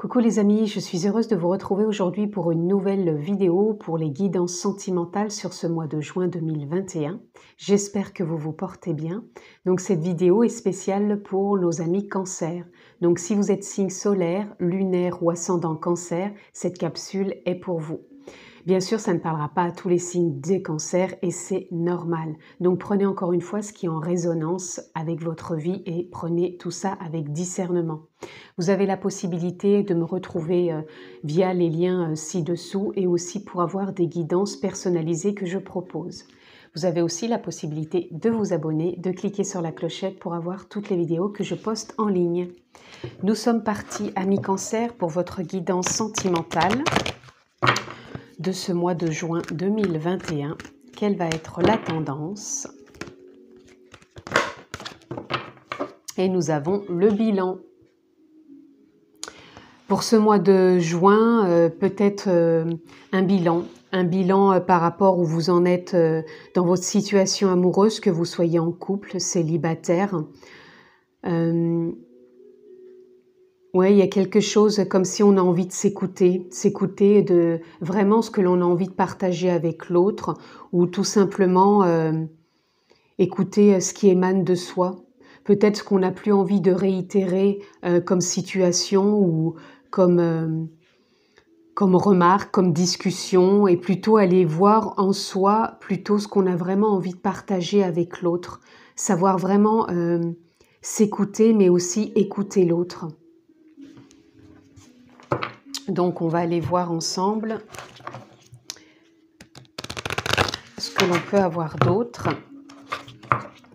Coucou les amis, je suis heureuse de vous retrouver aujourd'hui pour une nouvelle vidéo pour les guidances sentimentales sur ce mois de juin 2021. J'espère que vous vous portez bien. Donc cette vidéo est spéciale pour nos amis cancer. Donc si vous êtes signe solaire, lunaire ou ascendant cancer, cette capsule est pour vous. Bien sûr, ça ne parlera pas à tous les signes des cancers et c'est normal. Donc prenez encore une fois ce qui est en résonance avec votre vie et prenez tout ça avec discernement. Vous avez la possibilité de me retrouver euh, via les liens euh, ci-dessous et aussi pour avoir des guidances personnalisées que je propose. Vous avez aussi la possibilité de vous abonner, de cliquer sur la clochette pour avoir toutes les vidéos que je poste en ligne. Nous sommes partis, amis cancer, pour votre guidance sentimentale de ce mois de juin 2021. Quelle va être la tendance Et nous avons le bilan. Pour ce mois de juin, euh, peut-être euh, un bilan, un bilan euh, par rapport où vous en êtes dans votre situation amoureuse, que vous soyez en couple, célibataire. Oui, il y a quelque chose comme si on a envie de s'écouter, s'écouter de vraiment ce que l'on a envie de partager avec l'autre, ou tout simplement euh, écouter euh, ce qui émane de soi. Peut-être ce qu'on n'a plus envie de réitérer euh, comme situation ou comme, comme remarque, comme discussion, et plutôt aller voir en soi plutôt ce qu'on a vraiment envie de partager avec l'autre. Savoir vraiment s'écouter, mais aussi écouter l'autre. Donc on va aller voir ensemble ce que l'on peut avoir d'autre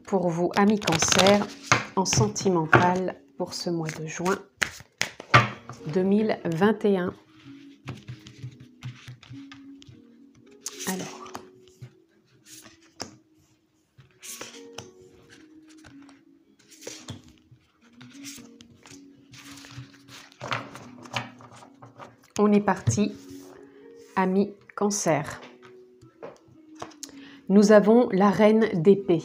pour vous, amis cancer, en sentimental pour ce mois de juin 2021. partie Amis cancer. Nous avons la reine d'épée.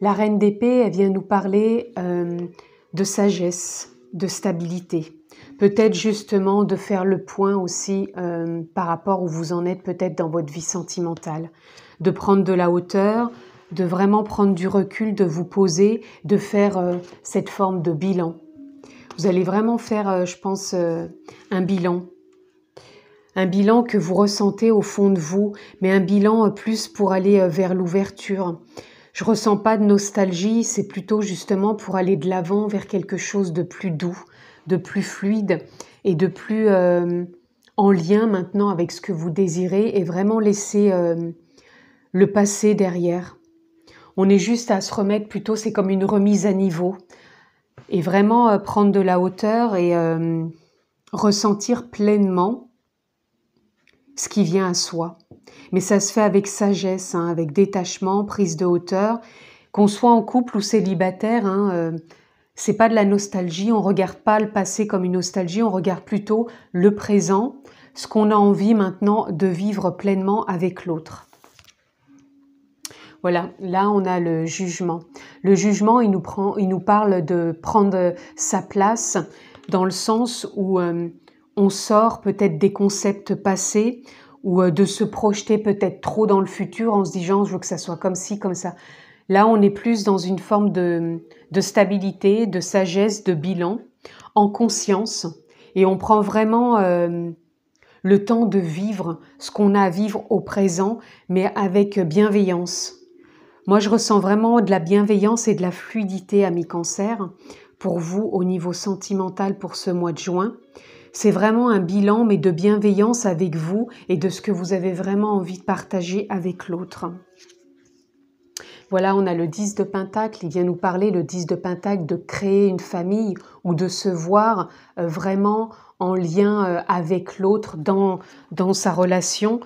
La reine d'épée, elle vient nous parler euh, de sagesse, de stabilité. Peut-être justement de faire le point aussi euh, par rapport où vous en êtes peut-être dans votre vie sentimentale. De prendre de la hauteur, de vraiment prendre du recul, de vous poser, de faire euh, cette forme de bilan. Vous allez vraiment faire, je pense, un bilan un bilan que vous ressentez au fond de vous, mais un bilan euh, plus pour aller euh, vers l'ouverture. Je ressens pas de nostalgie, c'est plutôt justement pour aller de l'avant vers quelque chose de plus doux, de plus fluide et de plus euh, en lien maintenant avec ce que vous désirez et vraiment laisser le passé derrière. On est juste à se remettre plutôt, c'est comme une remise à niveau et vraiment prendre de la hauteur et ressentir pleinement ce qui vient à soi. Mais ça se fait avec sagesse, hein, avec détachement, prise de hauteur. Qu'on soit en couple ou célibataire, hein, euh, c'est pas de la nostalgie. On regarde pas le passé comme une nostalgie. On regarde plutôt le présent, ce qu'on a envie maintenant de vivre pleinement avec l'autre. Voilà, là on a le jugement. Le jugement, il nous, prend, il nous parle de prendre sa place dans le sens où euh, on sort peut-être des concepts passés ou euh, de se projeter peut-être trop dans le futur en se disant je veux que ça soit comme ci, comme ça. Là, on est plus dans une forme de, stabilité, de sagesse, de bilan, en conscience, et on prend vraiment euh, le temps de vivre ce qu'on a à vivre au présent, mais avec bienveillance. Moi, je ressens vraiment de la bienveillance et de la fluidité à mi-cancer pour vous au niveau sentimental pour ce mois de juin. C'est vraiment un bilan, mais de bienveillance avec vous et de ce que vous avez vraiment envie de partager avec l'autre. Voilà, on a le 10 de Pentacle, il vient nous parler, le 10 de Pentacle, de créer une famille ou de se voir euh, vraiment en lien euh, avec l'autre dans, dans sa relation.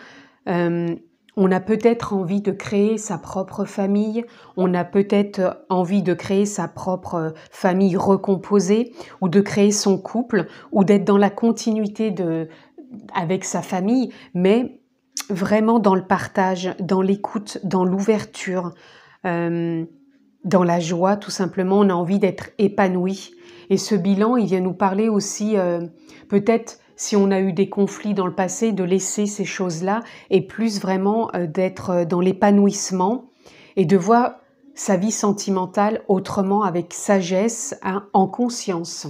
Euh, on a peut-être envie de créer sa propre famille, on a peut-être envie de créer sa propre famille recomposée ou de créer son couple ou d'être dans la continuité de, avec sa famille, mais vraiment dans le partage, dans l'écoute, dans l'ouverture, euh, dans la joie tout simplement, on a envie d'être épanoui. Et ce bilan, il vient nous parler aussi euh, peut-être si on a eu des conflits dans le passé, de laisser ces choses-là et plus vraiment euh, d'être euh, dans l'épanouissement et de voir sa vie sentimentale autrement avec sagesse, hein, en conscience.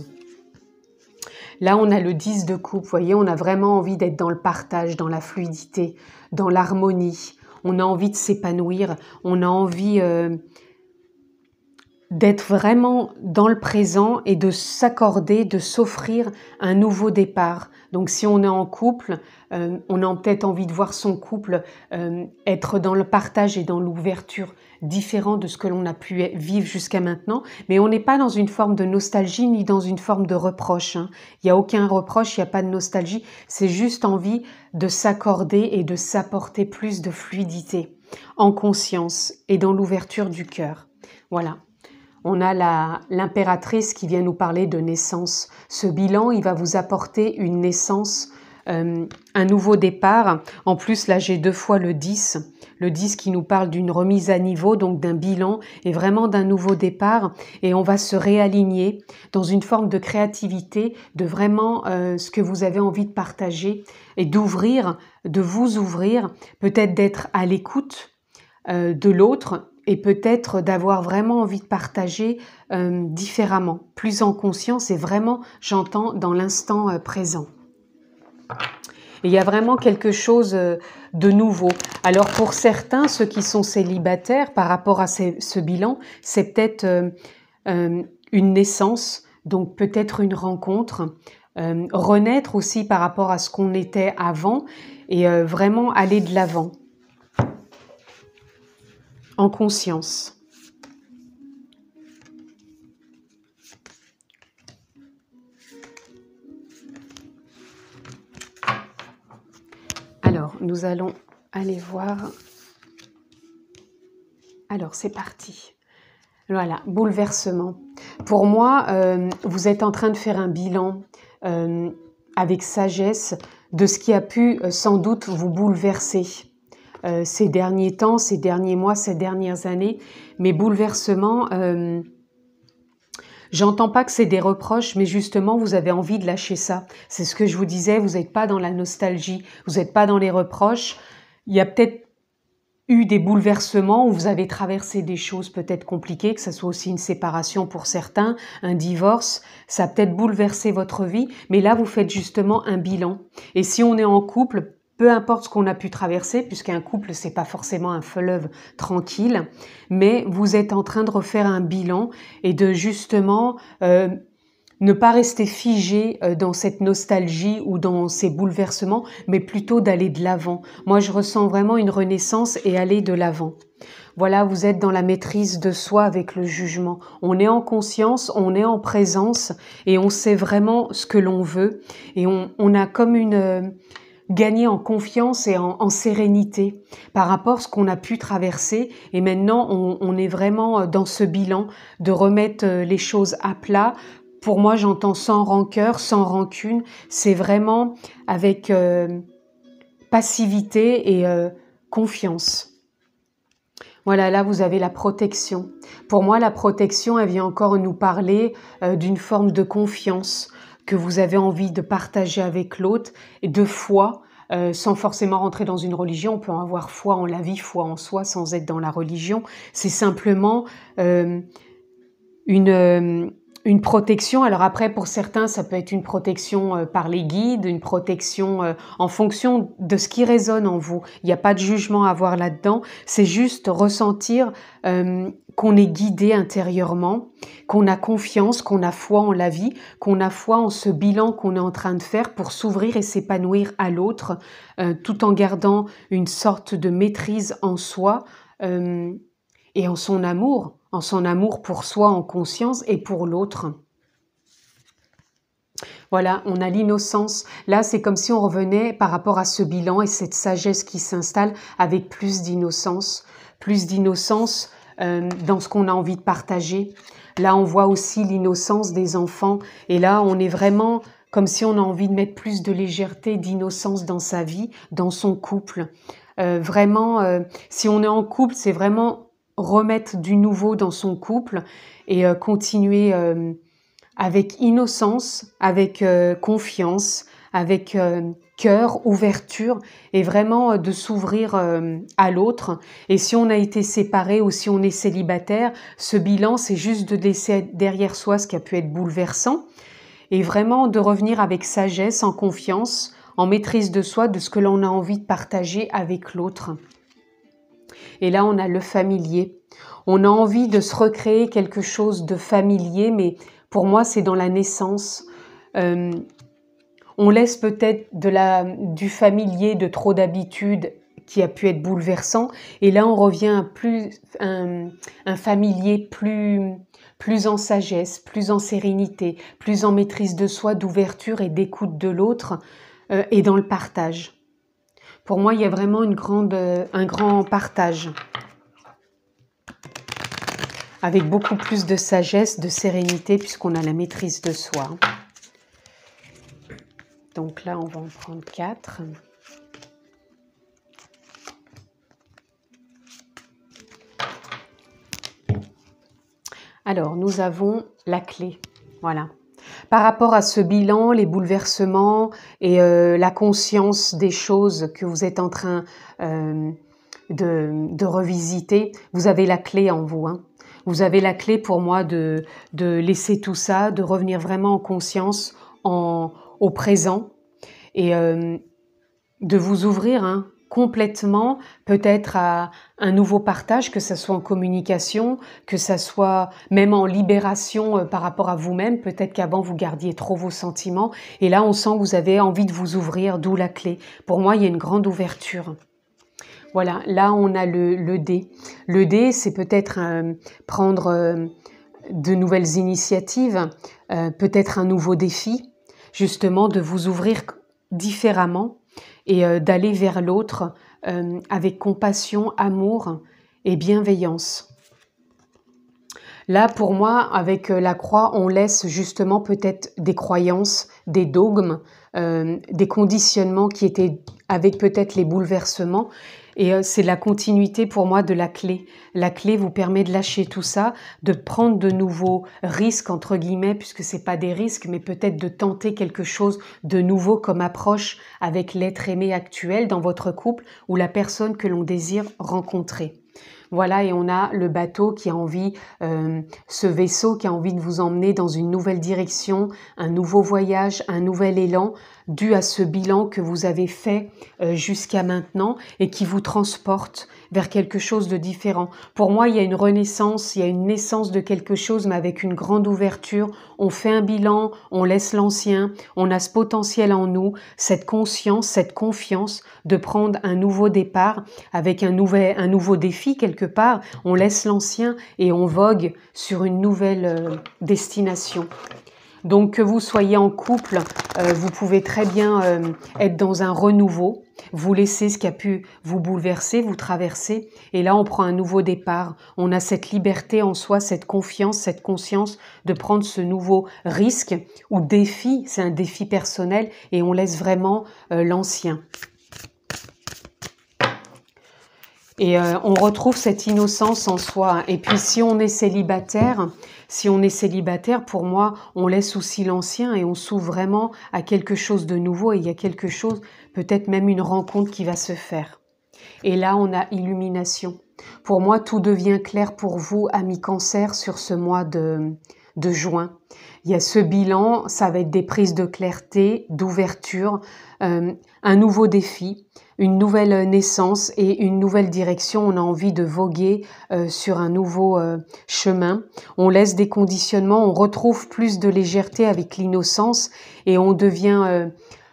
Là, on a le 10 de coupe, vous voyez, on a vraiment envie d'être dans le partage, dans la fluidité, dans l'harmonie. On a envie de s'épanouir, on a envie euh, d'être vraiment dans le présent et de s'accorder, de s'offrir un nouveau départ. Donc si on est en couple, euh, on a peut-être envie de voir son couple euh, être dans le partage et dans l'ouverture différent de ce que l'on a pu e-, vivre jusqu'à maintenant, mais on n'est pas dans une forme de nostalgie ni dans une forme de reproche. Hein. Il n'y a aucun reproche, il n'y a pas de nostalgie, c'est juste envie de s'accorder et de s'apporter plus de fluidité en conscience et dans l'ouverture du cœur. Voilà. On a l'impératrice qui vient nous parler de naissance. Ce bilan, il va vous apporter une naissance, euh, un nouveau départ. En plus, là, j'ai deux fois le 10. Le 10 qui nous parle d'une remise à niveau, donc d'un bilan et vraiment d'un nouveau départ. Et on va se réaligner dans une forme de créativité, de vraiment euh, ce que vous avez envie de partager et d'ouvrir, de vous ouvrir, peut-être d'être à l'écoute euh, de l'autre et peut-être d'avoir vraiment envie de partager euh, différemment, plus en conscience et vraiment, j'entends, dans l'instant euh, présent. il y a vraiment quelque chose euh, de nouveau. Alors pour certains, ceux qui sont célibataires, par rapport à ce, bilan, c'est peut-être une naissance, donc peut-être une rencontre, renaître aussi par rapport à ce qu'on était avant et vraiment aller de l'avant en conscience. Alors, nous allons aller voir. Alors, c'est parti. Voilà, bouleversement. Pour moi, euh, vous êtes en train de faire un bilan euh, avec sagesse de ce qui a pu euh, sans doute vous bouleverser euh, ces derniers temps, ces derniers mois, ces dernières années, Mais bouleversements, euh, J'entends pas que c'est des reproches, mais justement, vous avez envie de lâcher ça. C'est ce que je vous disais, vous n'êtes pas dans la nostalgie, vous n'êtes pas dans les reproches. Il y a peut-être eu des bouleversements où vous avez traversé des choses peut-être compliquées, que ce soit aussi une séparation pour certains, un divorce, ça a peut-être bouleversé votre vie, mais là vous faites justement un bilan. Et si on est en couple, peu importe ce qu'on a pu traverser, puisqu'un couple, c'est pas forcément un fleuve tranquille, mais vous êtes en train de refaire un bilan et de justement euh, ne pas rester figé euh, dans cette nostalgie ou dans ces bouleversements, mais plutôt d'aller de l'avant. Moi, je ressens vraiment une renaissance et aller de l'avant. Voilà, vous êtes dans la maîtrise de soi avec le jugement. On est en conscience, on est en présence et on sait vraiment ce que l'on veut. Et on, on a comme une euh, gagner en confiance et en, sérénité par rapport à ce qu'on a pu traverser. Et maintenant, on, est vraiment euh, dans ce bilan de remettre euh, les choses à plat pour moi, j'entends sans rancœur, sans rancune. C'est vraiment avec euh, passivité et confiance. Voilà, là, vous avez la protection. Pour moi, la protection, elle vient encore nous parler d'une forme de confiance, que vous avez envie de partager avec l'autre, et de foi, euh, sans forcément rentrer dans une religion. On peut avoir foi en la vie, foi en soi, sans être dans la religion. C'est simplement euh, une euh, une protection. Alors après, pour certains, ça peut être une protection euh, par les guides, une protection euh, en fonction de ce qui résonne en vous. Il n'y a pas de jugement à avoir là-dedans. C'est juste ressentir euh, qu'on est guidé intérieurement, qu'on a confiance, qu'on a foi en la vie, qu'on a foi en ce bilan qu'on est en train de faire pour s'ouvrir et s'épanouir à l'autre, tout en gardant une sorte de maîtrise en soi et en son amour en son amour pour soi en conscience et pour l'autre. Voilà, on a l'innocence. Là, c'est comme si on revenait par rapport à ce bilan et cette sagesse qui s'installe avec plus d'innocence, plus d'innocence euh, dans ce qu'on a envie de partager. Là, on voit aussi l'innocence des enfants et là, on est vraiment comme si on a envie de mettre plus de légèreté, d'innocence dans sa vie, dans son couple. Euh, vraiment, euh, si on est en couple, c'est vraiment remettre du nouveau dans son couple et euh, continuer euh, avec innocence, avec euh, confiance, avec cœur, ouverture et vraiment de s'ouvrir à l'autre. Et si on a été séparé ou si on est célibataire, ce bilan, c'est juste de laisser derrière soi ce qui a pu être bouleversant et vraiment de revenir avec sagesse, en confiance, en maîtrise de soi, de ce que l'on a envie de partager avec l'autre. Et là, on a le familier. On a envie de se recréer quelque chose de familier, mais pour moi, c'est dans la naissance. Euh, on laisse peut-être de la, du familier, de trop d'habitudes qui a pu être bouleversant. Et là, on revient à plus, un, familier plus, plus en sagesse, plus en sérénité, plus en maîtrise de soi, d'ouverture et d'écoute de l'autre euh, et dans le partage. Pour moi, il y a vraiment une grande, euh, un grand partage. Avec beaucoup plus de sagesse, de sérénité, puisqu'on a la maîtrise de soi. Donc là, on va en prendre quatre. Alors, nous avons la clé. Voilà par rapport à ce bilan, les bouleversements et euh, la conscience des choses que vous êtes en train euh, de, revisiter, vous avez la clé en vous. Hein. Vous avez la clé pour moi de, laisser tout ça, de revenir vraiment en conscience, au présent et euh, de vous ouvrir hein, complètement peut-être à un nouveau partage, que ce soit en communication, que ce soit même en libération euh, par rapport à vous-même. Peut-être qu'avant, vous gardiez trop vos sentiments. Et là, on sent que vous avez envie de vous ouvrir, d'où la clé. Pour moi, il y a une grande ouverture. Voilà, là, on a le, dé. Le dé, c'est peut-être euh, prendre euh, de nouvelles initiatives, peut-être un nouveau défi, justement, de vous ouvrir différemment et euh, d'aller vers l'autre euh, avec compassion, amour et bienveillance. Là, pour moi, avec euh, la croix, on laisse justement peut-être des croyances, des dogmes, des conditionnements qui étaient avec peut-être les bouleversements et euh, c'est la continuité pour moi de la clé. La clé vous permet de lâcher tout ça, de prendre de nouveaux risques, entre guillemets, puisque n'est pas des risques, mais peut-être de tenter quelque chose de nouveau comme approche avec l'être aimé actuel dans votre couple ou la personne que l'on désire rencontrer. Voilà, et on a le bateau qui a envie, euh, ce vaisseau qui a envie de vous emmener dans une nouvelle direction, un nouveau voyage, un nouvel élan, dû à ce bilan que vous avez fait euh, jusqu'à maintenant et qui vous transporte vers quelque chose de différent. Pour moi, il y a une renaissance, il y a une naissance de quelque chose, mais avec une grande ouverture. On fait un bilan, on laisse l'ancien, on a ce potentiel en nous, cette conscience, cette confiance de prendre un nouveau départ avec un, nouvel, un nouveau défi quelque part. On laisse l'ancien et on vogue sur une nouvelle euh, destination. Donc que vous soyez en couple, euh, vous pouvez très bien euh, être dans un renouveau, vous laisser ce qui a pu vous bouleverser, vous traverser, et là on prend un nouveau départ, on a cette liberté en soi, cette confiance, cette conscience de prendre ce nouveau risque ou défi, c'est un défi personnel, et on laisse vraiment euh, l'ancien. Et on retrouve cette innocence en soi. Et puis si on est célibataire, si on est célibataire, pour moi, on laisse aussi l'ancien et on s'ouvre vraiment à quelque chose de nouveau et il y a quelque chose, peut-être même une rencontre qui va se faire. Et là, on a illumination. Pour moi, tout devient clair pour vous, amis cancer, sur ce mois de, de juin. Il y a ce bilan, ça va être des prises de clarté, d'ouverture, euh, un nouveau défi, une nouvelle naissance et une nouvelle direction. On a envie de voguer euh, sur un nouveau euh, chemin. On laisse des conditionnements, on retrouve plus de légèreté avec l'innocence et on devient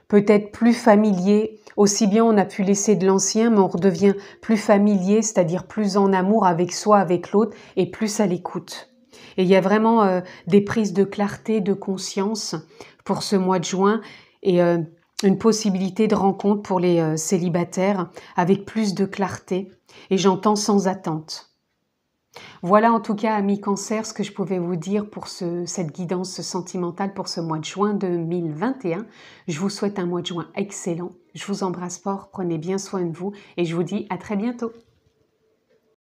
peut-être plus familier. Aussi bien on a pu laisser de l'ancien, mais on redevient plus familier, c'est-à-dire plus en amour avec soi, avec l'autre et plus à l'écoute. Et il y a vraiment euh, des prises de clarté, de conscience pour ce mois de juin et euh, une possibilité de rencontre pour les euh, célibataires avec plus de clarté. Et j'entends sans attente. Voilà en tout cas, amis cancer, ce que je pouvais vous dire pour cette guidance sentimentale pour ce mois de juin 2021. Je vous souhaite un mois de juin excellent. Je vous embrasse fort, prenez bien soin de vous et je vous dis à très bientôt.